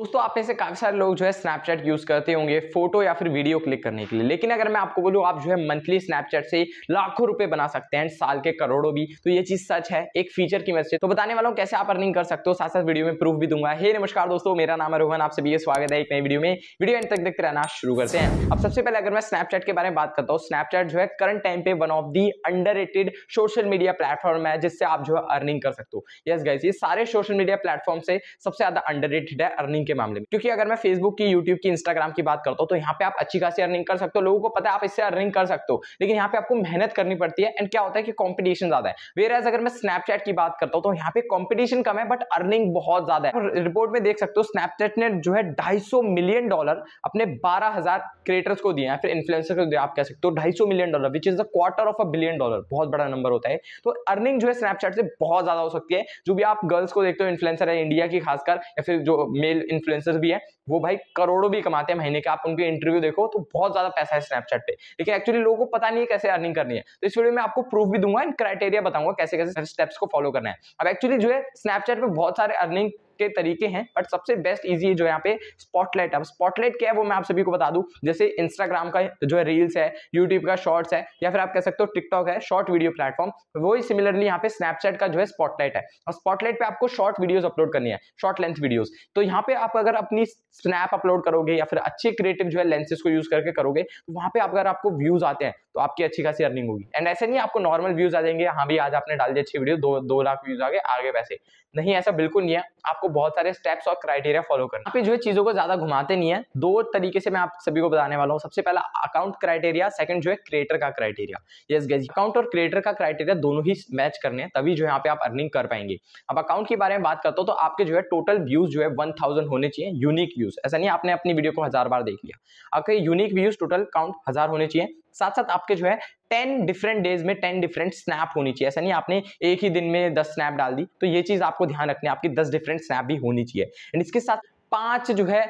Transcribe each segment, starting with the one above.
दोस्तों आप में से काफ़ी सारे लोग जो है स्नैपचैट यूज़ करते होंगे फोटो या फिर वीडियो क्लिक करने के लिए लेकिन अगर मैं आपको बोलूं आप जो है मंथली स्नैपचैट से लाखों रुपए बना सकते हैं साल के करोड़ों भी तो ये चीज़ सच है एक फीचर की मदद से तो बताने वालों कैसे आप अर्निंग कर सकते हो साथ साथ वीडियो में प्रूफ भी दूंगा हे नमस्कार दोस्तों मेरा नाम है रोहन आप सभी स्वागत है एक नई वीडियो में वीडियो एंड तक देखते रहना शुरू करते हैं अब सबसे पहले अगर मैं स्नैपचैट के बारे में बात करता हूँ स्नैपचैट जो है करंट टाइम पे one of the under social media platform है जिससे आप जो है अर्निंग कर सकते हो यस गाइस ये सारे सोशल मीडिया प्लेटफॉर्म से सबसे ज़्यादा अंडर है अर्निंग अर्निंग के मामले में क्योंकि अगर मैं फेसबुक की यूट्यूब की इंस्टाग्राम की बात करता हूँ तो यहाँ पे आप अच्छी खासी अर्निंग कर सकते हो लोगों को पता है आप इससे अर्निंग कर सकते हो लेकिन यहाँ पे आपको मेहनत करनी पड़ती है एंड क्या होता है कि कॉम्पिटिशन ज्यादा है वेर एज अगर मैं स्नैपचैट की बात करता हूँ तो यहाँ पे कॉम्पिटिशन कम है बट अर्निंग बहुत ज्यादा है रिपोर्ट में देख सकते हो स्नैपचैट ने जो है ढाई मिलियन डॉलर अपने बारह क्रिएटर्स को दिए हैं फिर इन्फ्लुएंसर को दिया आप कह सकते हो ढाई million dollar which is the quarter of a billion dollar बहुत बड़ा नंबर होता है तो अर्निंग जो है स्नैपचैट से बहुत ज्यादा हो सकती है जो भी आप गर्ल्स को देखते हो इन्फ्लुएंसर है इंडिया की खासकर या फिर जो मेल इन्फ्लुएंसर्स भी हैं वो भाई करोड़ों भी कमाते हैं महीने के आप उनके इंटरव्यू देखो तो बहुत ज्यादा पैसा है स्नैपचैट पे लेकिन एक्चुअली लोगों को पता नहीं है कैसे अर्निंग करनी है तो इस वीडियो में आपको प्रूफ भी दूंगा एंड क्राइटेरिया बताऊंगा कैसे कैसे स्टेप्स को फॉलो करना है अब एक्चुअली जो है स्नैपचैट पे बहुत सारे अर्निंग के तरीके हैं बट सबसे बेस्ट ईजी जो यहाँ पे स्पॉटलाइट है स्पॉटलाइट क्या है वो मैं आप सभी को बता दूँ जैसे इंस्टाग्राम का जो है रील्स है यूट्यूब का शॉर्ट्स है या फिर आप कह सकते हो टिकटॉक है शॉर्ट वीडियो प्लेटफॉर्म वो ही सिमिलरली यहाँ पे स्नैपचैट का जो है स्पॉटलाइट है और स्पॉटलाइट पे आपको शॉर्ट वीडियोज अपलोड करनी है शॉर्ट लेंथ वीडियोज तो यहाँ पे आप अगर अपनी स्नैप अपलोड करोगे या फिर अच्छे क्रिएटिव जो है लेंसेज को यूज करके करोगे तो वहाँ पे अगर आपको व्यूज आते हैं तो आपकी अच्छी खासी अर्निंग होगी एंड ऐसे नहीं आपको नॉर्मल व्यूज आ जाएंगे हाँ भाई आज आपने डाल दिए अच्छी वीडियो दो दो लाख व्यूज आ गए आगे वैसे नहीं ऐसा बिल्कुल नहीं है आपको आपको बहुत सारे स्टेप्स और क्राइटेरिया फॉलो करना आप जो है चीजों को ज्यादा घुमाते नहीं है दो तरीके से मैं आप सभी को बताने वाला हूँ सबसे पहला अकाउंट क्राइटेरिया सेकंड जो है क्रिएटर का क्राइटेरिया यस गैस अकाउंट और क्रिएटर का क्राइटेरिया दोनों ही मैच करने हैं तभी जो है यहाँ पे आप अर्निंग कर पाएंगे अब अकाउंट के बारे में बात करता हूँ तो आपके जो है टोटल व्यूज जो है वन थाउजेंड होने चाहिए यूनिक व्यूज ऐसा नहीं आपने अपनी वीडियो को हजार बार देख लिया आपके यूनिक व्यूज टोटल काउंट हजार होने चाहिए साथ साथ आपके जो है टेन डिफरेंट डेज में टेन डिफरेंट स्नैप होनी चाहिए ऐसा नहीं आपने एक ही दिन में दस स्नैप डाल दी तो ये चीज़ आपको ध्यान रखनी है आपकी दस डिफरेंट स्नैप भी होनी चाहिए एंड इसके साथ पांच जो है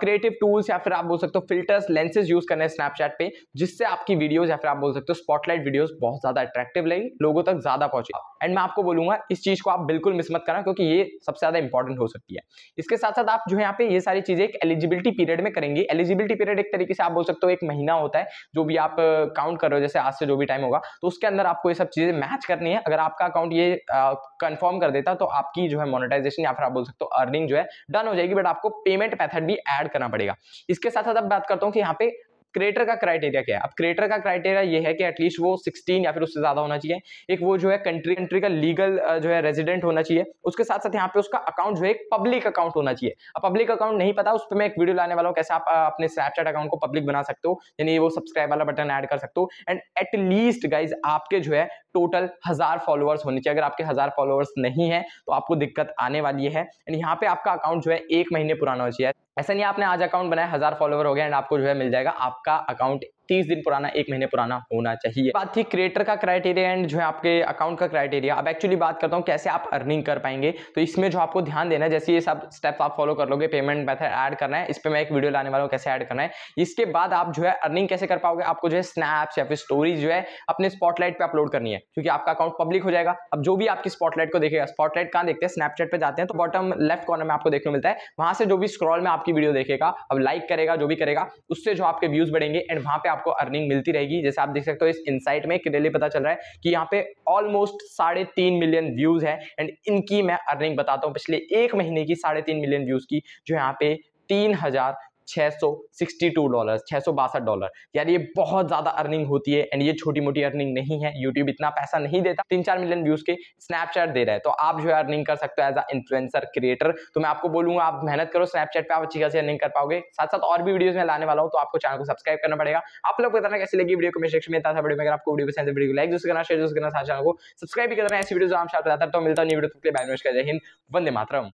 क्रिएटिव टूल्स या फिर आप बोल सकते हो फिल्टर्स लेंसेज यूज करने स्नैपचैट पे जिससे आपकी वीडियोज या फिर आप बोल सकते हो स्पॉटलाइट वीडियो बहुत ज्यादा अट्रैक्टिव लगी लोगों तक ज्यादा पहुंचे एंड मैं आपको बोलूंगा इस चीज को आप बिल्कुल मिस मत करना क्योंकि ये सबसे ज्यादा इंपॉर्टेंट हो सकती है इसके साथ साथ आप जो है यहाँ पे ये सारी चीजें एक एलिजिबिलिटी पीरियड में करेंगे एलिजिबिलिटी पीरियड एक तरीके से आप बोल सकते हो एक महीना होता है जो भी आप काउंट कर रहे हो जैसे आज से जो भी टाइम होगा तो उसके अंदर आपको ये सब चीजें मैच करनी है अगर आपका अकाउंट ये कंफर्म कर देता तो आपकी जो है मोनिटाइजेशन या फिर आप बोल सकते हो अर्निंग जो है डन हो जाएगी बट आपको पेमेंट मैथड भी ऐड करना पड़ेगा इसके साथ साथ अब बात करता हूँ कि यहाँ पे क्रिएटर का क्राइटेरिया क्या है अब क्रिएटर का क्राइटेरिया ये है कि एटलीस्ट वो 16 या फिर उससे ज़्यादा होना चाहिए एक वो जो है कंट्री कंट्री का लीगल जो है रेजिडेंट होना चाहिए उसके साथ साथ यहाँ पे उसका अकाउंट जो है एक पब्लिक अकाउंट होना चाहिए अब पब्लिक अकाउंट नहीं पता उस पर मैं एक वीडियो लाने वाला हूँ कैसे आप अपने स्नैपचैट अकाउंट को पब्लिक बना सकते हो यानी वो सब्सक्राइब वाला बटन ऐड कर सकते हो एंड एटलीस्ट गाइज आपके जो है टोटल हज़ार फॉलोअर्स होने चाहिए अगर आपके हज़ार फॉलोअर्स नहीं है तो आपको दिक्कत आने वाली है एंड यहाँ पे आपका अकाउंट जो है एक महीने पुराना हो चाहिए ऐसा नहीं आपने आज अकाउंट बनाया हज़ार फॉलोअर हो गया एंड आपको जो है मिल जाएगा आपका अकाउंट तीस दिन पुराना एक महीने पुराना होना चाहिए बात थी क्रिएटर का क्राइटेरिया एंड जो है आपके अकाउंट का क्राइटेरिया अब एक्चुअली बात करता हूँ कैसे आप अर्निंग कर पाएंगे तो इसमें जो आपको ध्यान देना है जैसे ये सब स्टेप आप फॉलो कर लोगे पेमेंट मेथड ऐड करना है इस पर मैं एक वीडियो लाने वाला हूँ कैसे ऐड करना है इसके बाद आप जो है अर्निंग कैसे कर पाओगे आपको जो है स्नैप्स या फिर स्टोरीज जो है अपने स्पॉटलाइट पर अपलोड करनी है क्योंकि आपका अकाउंट पब्लिक हो जाएगा अब जो भी आपकी स्पॉटलाइट को देखेगा स्पॉटलाइट कहाँ देखते हैं स्नैपचैट पर जाते हैं तो बॉटम लेफ्ट कॉर्नर में आपको देखने मिलता है वहां से जो भी स्क्रॉल में आपकी वीडियो देखेगा अब लाइक करेगा जो भी करेगा उससे जो आपके व्यूज बढ़ेंगे एंड वहां पर आप आपको अर्निंग मिलती रहेगी जैसे आप देख सकते हो इस इनसाइट में क्लियरली पता चल रहा है कि यहाँ पे ऑलमोस्ट साढ़े तीन मिलियन व्यूज़ है एंड इनकी मैं अर्निंग बताता हूँ पिछले एक महीने की साढ़े तीन मिलियन व्यूज़ की जो यहाँ पे तीन हज़ार 662 सौ सिक्सटी टू डॉलर छः सौ बासठ डॉलर यार ये बहुत ज़्यादा अर्निंग होती है एंड ये छोटी मोटी अर्निंग नहीं है यूट्यूब इतना पैसा नहीं देता तीन चार मिलियन व्यूज़ के स्नैपचैट दे रहा है तो आप जो है अर्निंग कर सकते हो एज अ इन्फ्लुएंसर क्रिएटर तो मैं आपको बोलूँगा आप मेहनत करो स्नैपचैट पर आप अच्छी खासी अर्निंग कर पाओगे साथ साथ और भी वीडियोज़ में लाने वाला हूँ तो आपको चैनल को सब्सक्राइब करना पड़ेगा आप लोग बताना कैसे लगी वीडियो को सेक्शन में वीडियो में अगर आपको वीडियो पसंद है वीडियो लाइक करना शेयर करना साथ चैनल को सब्सक्राइब भी करना ऐसी वीडियो जो शायद बताता तो मिलता नहीं वीडियो तो बाय हिंद वंदे मातरम